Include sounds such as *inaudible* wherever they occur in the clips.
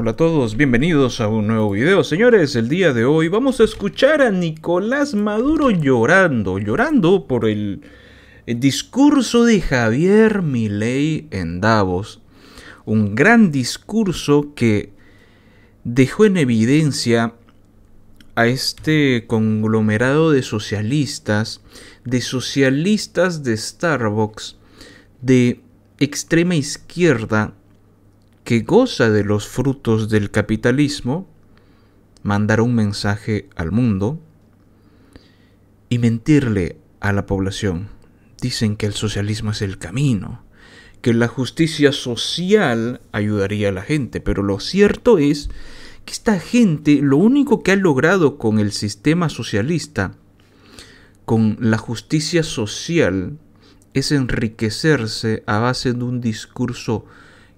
Hola a todos, bienvenidos a un nuevo video. Señores, el día de hoy vamos a escuchar a Nicolás Maduro llorando, llorando por el, discurso de Javier Milei en Davos. Un gran discurso que dejó en evidencia a este conglomerado de socialistas, de socialistas de Starbucks, de extrema izquierda, que goza de los frutos del capitalismo, mandar un mensaje al mundo y mentirle a la población. Dicen que el socialismo es el camino, que la justicia social ayudaría a la gente, pero lo cierto es que esta gente lo único que ha logrado con el sistema socialista, con la justicia social, es enriquecerse a base de un discurso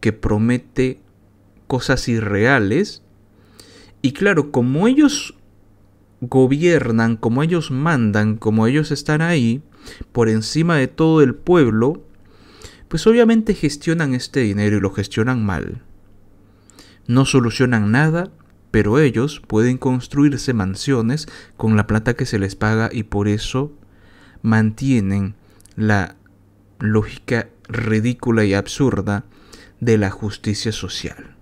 que promete cosas irreales. Y claro, como ellos gobiernan, como ellos mandan, como ellos están ahí, por encima de todo el pueblo, pues obviamente gestionan este dinero y lo gestionan mal. No solucionan nada, pero ellos pueden construirse mansiones con la plata que se les paga y por eso mantienen la lógica ridícula y absurda de la justicia social.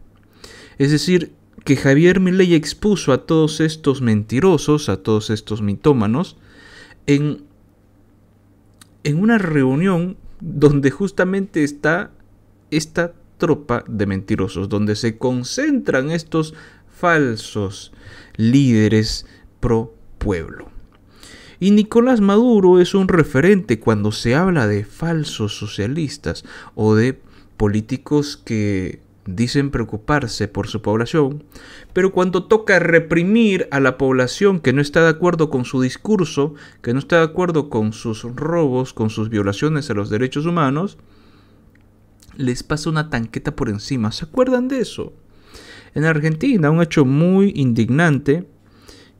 Es decir, que Javier Milei expuso a todos estos mentirosos, a todos estos mitómanos, en, en una reunión donde justamente está esta tropa de mentirosos, donde se concentran estos falsos líderes pro pueblo. Y Nicolás Maduro es un referente cuando se habla de falsos socialistas o de políticos que dicen preocuparse por su población, pero cuando toca reprimir a la población que no está de acuerdo con su discurso, que no está de acuerdo con sus robos, con sus violaciones a los derechos humanos, les pasa una tanqueta por encima. ¿Se acuerdan de eso? En Argentina, un hecho muy indignante,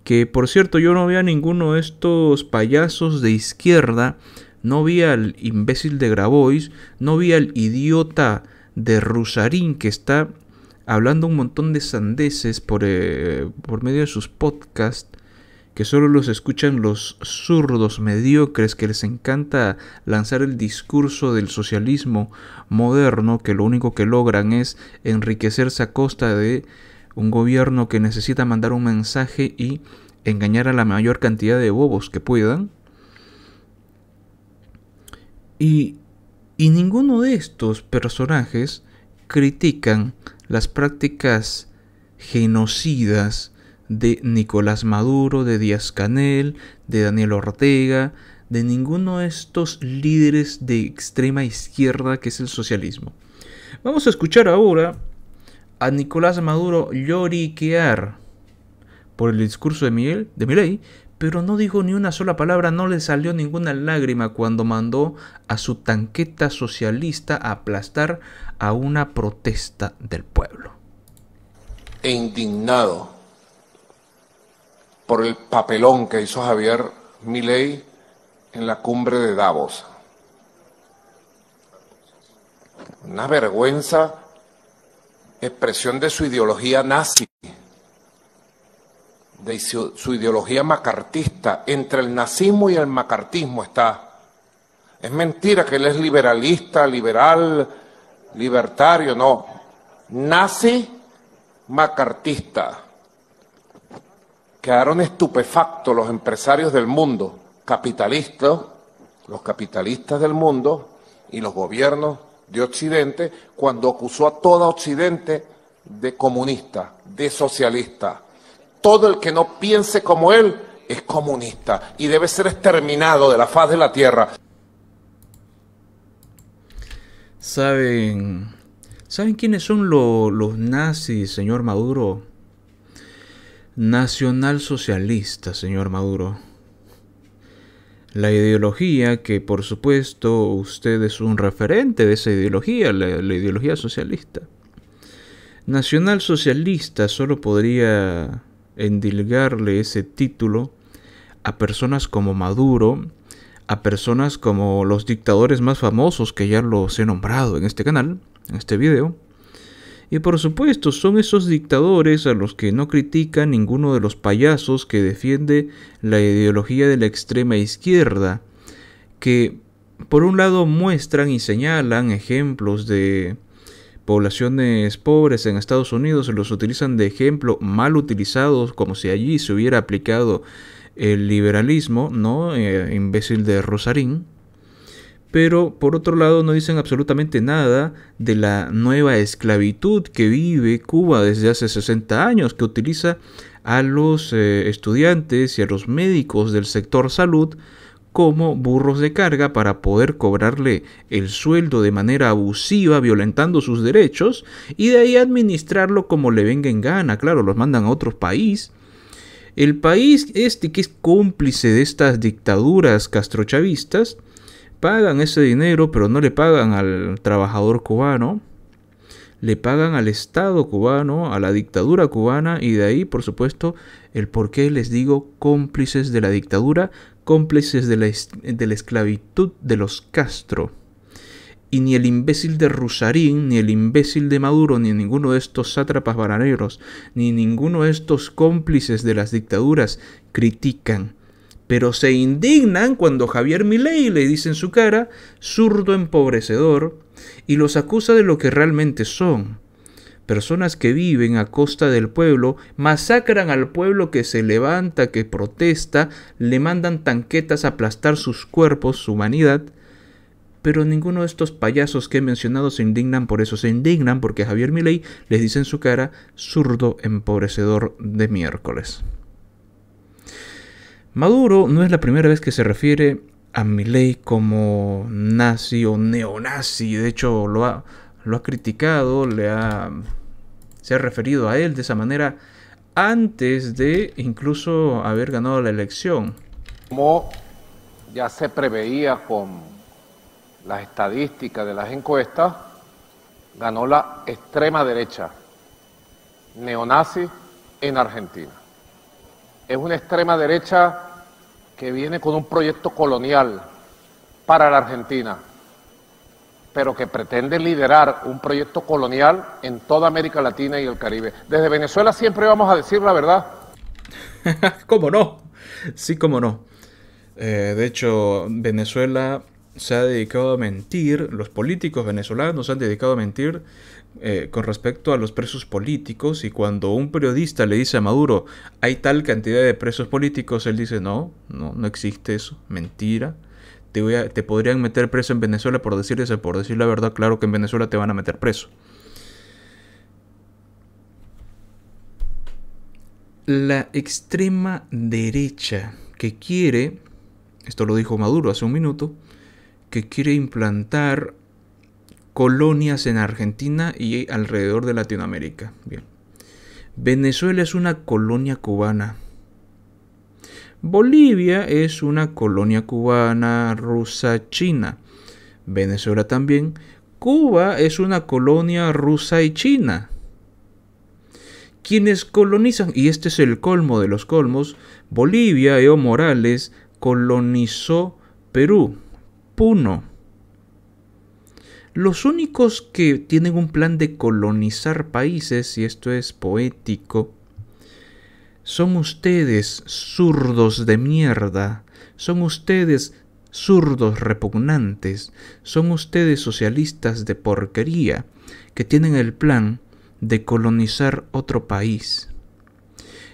que por cierto yo no veo a ninguno de estos payasos de izquierda no vi al imbécil de Grabois, no vi al idiota de Rusarín que está hablando un montón de sandeces por, eh, por medio de sus podcasts que solo los escuchan los zurdos mediocres que les encanta lanzar el discurso del socialismo moderno que lo único que logran es enriquecerse a costa de un gobierno que necesita mandar un mensaje y engañar a la mayor cantidad de bobos que puedan. Y, ninguno de estos personajes critican las prácticas genocidas de Nicolás Maduro, de Díaz Canel, de Daniel Ortega, de ninguno de estos líderes de extrema izquierda que es el socialismo. Vamos a escuchar ahora a Nicolás Maduro lloriquear por el discurso de Miguel, de Milei pero no dijo ni una sola palabra, no le salió ninguna lágrima cuando mandó a su tanqueta socialista a aplastar a una protesta del pueblo. E indignado por el papelón que hizo Javier Milei en la cumbre de Davos. Una vergüenza, expresión de su ideología nazi de su, ideología macartista. Entre el nazismo y el macartismo está. Es mentira que él es liberalista, liberal, libertario, no. Nazi macartista. Quedaron estupefactos los empresarios del mundo, capitalistas, los capitalistas del mundo y los gobiernos de Occidente, cuando acusó a todo Occidente de comunista, de socialista todo el que no piense como él es comunista y debe ser exterminado de la faz de la tierra. ¿Saben, ¿saben quiénes son los nazis, señor Maduro? socialista, señor Maduro. La ideología que, por supuesto, usted es un referente de esa ideología, la, ideología socialista. Nacional socialista solo podría endilgarle ese título a personas como Maduro, a personas como los dictadores más famosos que ya los he nombrado en este canal, en este video. Y por supuesto, son esos dictadores a los que no critica ninguno de los payasos que defiende la ideología de la extrema izquierda, que por un lado muestran y señalan ejemplos de poblaciones pobres en Estados Unidos los utilizan de ejemplo mal utilizados como si allí se hubiera aplicado el liberalismo, ¿no? Eh, imbécil de Rosarín. Pero por otro lado no dicen absolutamente nada de la nueva esclavitud que vive Cuba desde hace 60 años, que utiliza a los eh, estudiantes y a los médicos del sector salud como burros de carga para poder cobrarle el sueldo de manera abusiva, violentando sus derechos, y de ahí administrarlo como le venga en gana. Claro, los mandan a otro país. El país este que es cómplice de estas dictaduras castrochavistas, pagan ese dinero, pero no le pagan al trabajador cubano, le pagan al Estado cubano, a la dictadura cubana y de ahí, por supuesto, el por qué les digo cómplices de la dictadura cómplices de la, esclavitud de los Castro. Y ni el imbécil de Rusarín, ni el imbécil de Maduro, ni ninguno de estos sátrapas bananeros, ni ninguno de estos cómplices de las dictaduras critican pero se indignan cuando Javier Milei le dice en su cara zurdo empobrecedor y los acusa de lo que realmente son, Personas que viven a costa del pueblo masacran al pueblo que se levanta, que protesta, le mandan tanquetas a aplastar sus cuerpos, su humanidad. Pero ninguno de estos payasos que he mencionado se indignan por eso, se indignan porque Javier Milei les dice en su cara zurdo empobrecedor de miércoles. Maduro no es la primera vez que se refiere a Milei como nazi o neonazi, de hecho lo ha, lo ha criticado, le ha, se ha referido a él de esa manera antes de incluso haber ganado la elección. Como ya se preveía con las estadísticas de las encuestas, ganó la extrema derecha neonazi en Argentina. Es una extrema derecha que viene con un proyecto colonial para la Argentina pero que pretende liderar un proyecto colonial en toda América Latina y el Caribe. Desde Venezuela siempre vamos a decir la verdad. *laughs* ¿Cómo no? Sí, cómo no. Eh, de hecho, Venezuela se ha dedicado a mentir, los políticos venezolanos se han dedicado a mentir eh, con respecto a los presos políticos y cuando un periodista le dice a Maduro hay tal cantidad de presos políticos, él dice no, no, no existe eso, mentira te, podrían meter preso en Venezuela por decir por decir la verdad, claro que en Venezuela te van a meter preso. La extrema derecha que quiere, esto lo dijo Maduro hace un minuto, que quiere implantar colonias en Argentina y alrededor de Latinoamérica. Bien. Venezuela es una colonia cubana Bolivia es una colonia cubana, rusa, china. Venezuela también. Cuba es una colonia rusa y china. Quienes colonizan, y este es el colmo de los colmos, Bolivia, Evo Morales, colonizó Perú, Puno. Los únicos que tienen un plan de colonizar países, y esto es poético, son ustedes zurdos de mierda. Son ustedes zurdos repugnantes. Son ustedes socialistas de porquería que tienen el plan de colonizar otro país.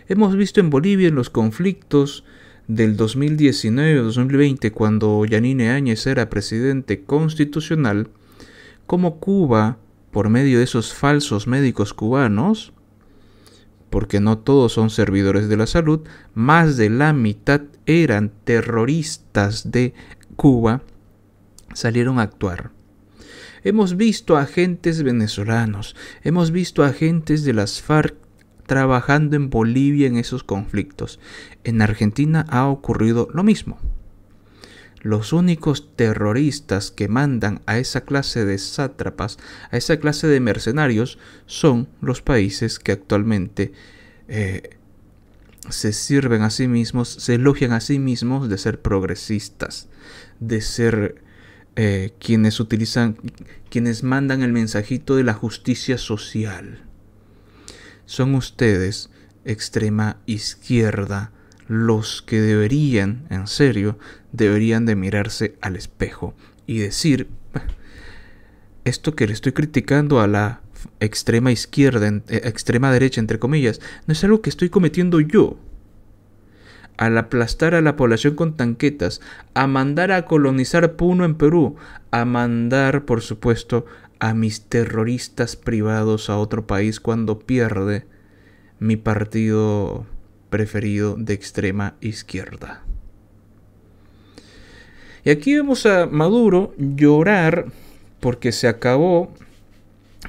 Hemos visto en Bolivia en los conflictos del 2019-2020, cuando Yanine Áñez era presidente constitucional, como Cuba, por medio de esos falsos médicos cubanos, porque no todos son servidores de la salud, más de la mitad eran terroristas de Cuba, salieron a actuar. Hemos visto agentes venezolanos, hemos visto agentes de las FARC trabajando en Bolivia en esos conflictos. En Argentina ha ocurrido lo mismo los únicos terroristas que mandan a esa clase de sátrapas, a esa clase de mercenarios, son los países que actualmente eh, se sirven a sí mismos, se elogian a sí mismos de ser progresistas, de ser eh, quienes utilizan, quienes mandan el mensajito de la justicia social. Son ustedes extrema izquierda los que deberían, en serio, deberían de mirarse al espejo y decir, esto que le estoy criticando a la extrema izquierda, eh, extrema derecha, entre comillas, no es algo que estoy cometiendo yo. Al aplastar a la población con tanquetas, a mandar a colonizar Puno en Perú, a mandar, por supuesto, a mis terroristas privados a otro país cuando pierde mi partido preferido de extrema izquierda. Y aquí vemos a Maduro llorar porque se acabó,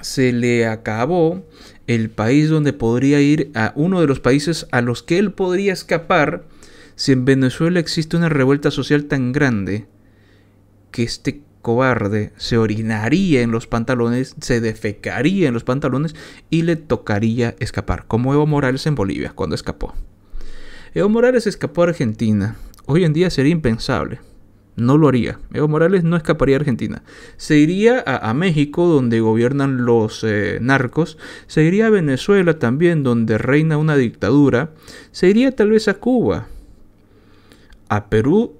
se le acabó el país donde podría ir a uno de los países a los que él podría escapar si en Venezuela existe una revuelta social tan grande que este cobarde se orinaría en los pantalones, se defecaría en los pantalones y le tocaría escapar, como Evo Morales en Bolivia cuando escapó. Evo Morales escapó a Argentina. Hoy en día sería impensable. No lo haría. Evo Morales no escaparía a Argentina. Se iría a, México, donde gobiernan los eh, narcos. Se iría a Venezuela también, donde reina una dictadura. Se iría tal vez a Cuba. A Perú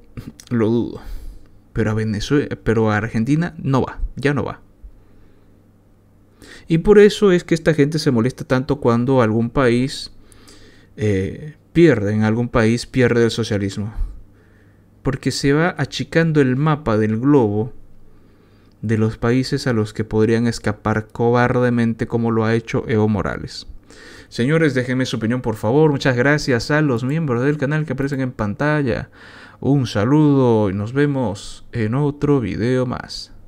lo dudo. Pero a Venezuela, pero a Argentina no va, ya no va. Y por eso es que esta gente se molesta tanto cuando algún país eh, pierde en algún país, pierde el socialismo. Porque se va achicando el mapa del globo de los países a los que podrían escapar cobardemente como lo ha hecho Evo Morales. Señores, déjenme su opinión por favor. Muchas gracias a los miembros del canal que aparecen en pantalla. Un saludo y nos vemos en otro video más.